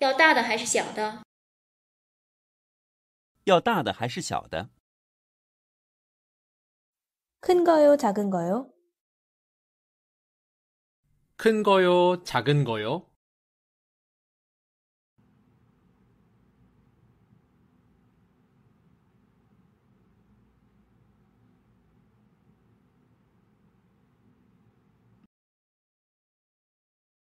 要大的还是小的？要大的还是小的？큰거요작은거요큰거요작은거요